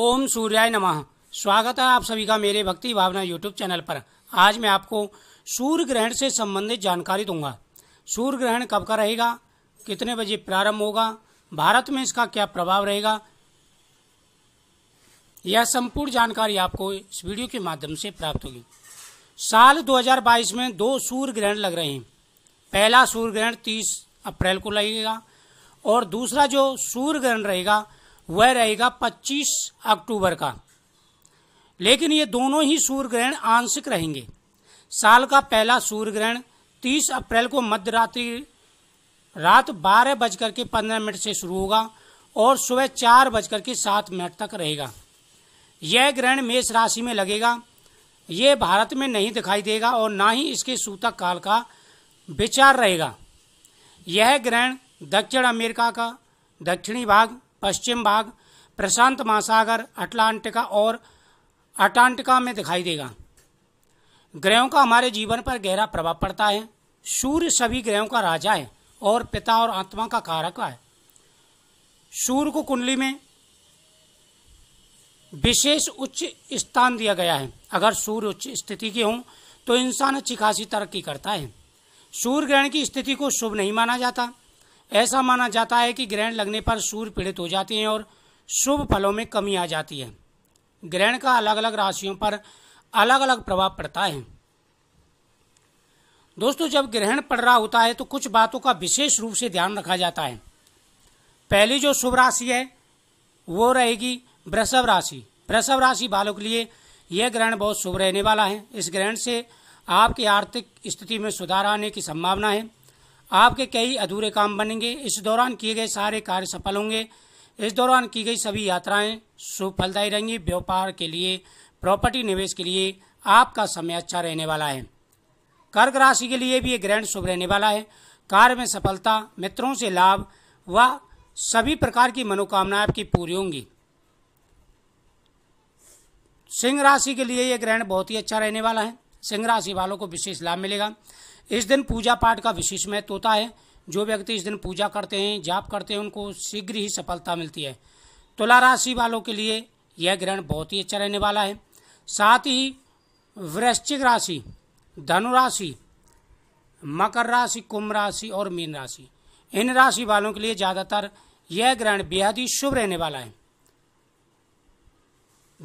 ओम सूर्याय नमः स्वागत है आप सभी का मेरे भक्ति भावना यूट्यूब चैनल पर आज मैं आपको सूर्य ग्रहण से संबंधित जानकारी दूंगा सूर्य ग्रहण कब का रहेगा कितने बजे प्रारंभ होगा भारत में इसका क्या प्रभाव रहेगा यह संपूर्ण जानकारी आपको इस वीडियो के माध्यम से प्राप्त होगी साल 2022 में दो सूर्य ग्रहण लग रहे हैं पहला सूर्य ग्रहण 30 अप्रैल को लगेगा और दूसरा जो सूर्य ग्रहण रहेगा वह रहेगा 25 अक्टूबर का लेकिन ये दोनों ही सूर्य ग्रहण आंशिक रहेंगे साल का पहला सूर्य ग्रहण 30 अप्रैल को मध्य रात्रि रात बारह बजकर के पंद्रह मिनट से शुरू होगा और सुबह चार बजकर के सात मिनट तक रहेगा यह ग्रहण मेष राशि में लगेगा यह भारत में नहीं दिखाई देगा और ना ही इसके सूतक काल का विचार रहेगा यह ग्रहण दक्षिण अमेरिका का दक्षिणी भाग पश्चिम भाग प्रशांत महासागर अटलांटिका और अटांटिका में दिखाई देगा ग्रहों का हमारे जीवन पर गहरा प्रभाव पड़ता है सूर्य सभी ग्रहों का राजा है और पिता और आत्मा का कारक है सूर्य को कुंडली में विशेष उच्च स्थान दिया गया है अगर सूर्य उच्च स्थिति के हों तो इंसान अच्छी खासी तरक्की करता है सूर्य ग्रहण की स्थिति को शुभ नहीं माना जाता ऐसा माना जाता है कि ग्रहण लगने पर सूर्य पीड़ित हो जाते हैं और शुभ फलों में कमी आ जाती है ग्रहण का अलग अलग राशियों पर अलग अलग प्रभाव पड़ता है दोस्तों जब ग्रहण पड़ रहा होता है तो कुछ बातों का विशेष रूप से ध्यान रखा जाता है पहली जो शुभ राशि है वो रहेगी वृषभ राशि वृषभ राशि वालों के लिए यह ग्रहण बहुत शुभ रहने वाला है इस ग्रहण से आपकी आर्थिक स्थिति में सुधार आने की संभावना है आपके कई अधूरे काम बनेंगे इस दौरान किए गए सारे कार्य सफल होंगे इस दौरान की गई सभी यात्राएं शुभ फलदायी रहेंगी व्यापार के लिए प्रॉपर्टी निवेश के लिए आपका समय अच्छा रहने वाला है कर्क राशि के लिए भी ये ग्रहण शुभ रहने वाला है कार्य में सफलता मित्रों से लाभ व सभी प्रकार की मनोकामनाएं आपकी पूरी होंगी सिंह राशि के लिए यह ग्रहण बहुत ही अच्छा रहने वाला है सिंह राशि वालों को विशेष लाभ मिलेगा इस दिन पूजा पाठ का विशेष महत्व होता है जो व्यक्ति इस दिन पूजा करते हैं जाप करते हैं उनको शीघ्र ही सफलता मिलती है तुला राशि वालों के लिए यह ग्रहण बहुत ही अच्छा रहने वाला है साथ ही वृश्चिक राशि धनु राशि मकर राशि कुंभ राशि और मीन राशि इन राशि वालों के लिए ज़्यादातर यह ग्रहण बेहद ही शुभ रहने वाला है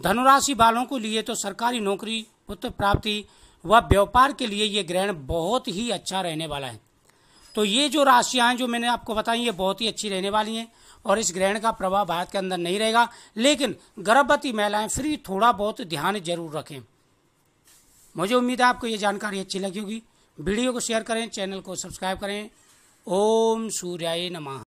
धनुराशि वालों को लिए तो सरकारी नौकरी पुत्र प्राप्ति वह व्यापार के लिए ये ग्रहण बहुत ही अच्छा रहने वाला है तो ये जो राशियाँ हैं जो मैंने आपको बताई ये बहुत ही अच्छी रहने वाली हैं और इस ग्रहण का प्रभाव भारत के अंदर नहीं रहेगा लेकिन गर्भवती महिलाएं भी थोड़ा बहुत ध्यान जरूर रखें मुझे उम्मीद है आपको ये जानकारी अच्छी लगी होगी वीडियो को शेयर करें चैनल को सब्सक्राइब करें ओम सूर्याय नमः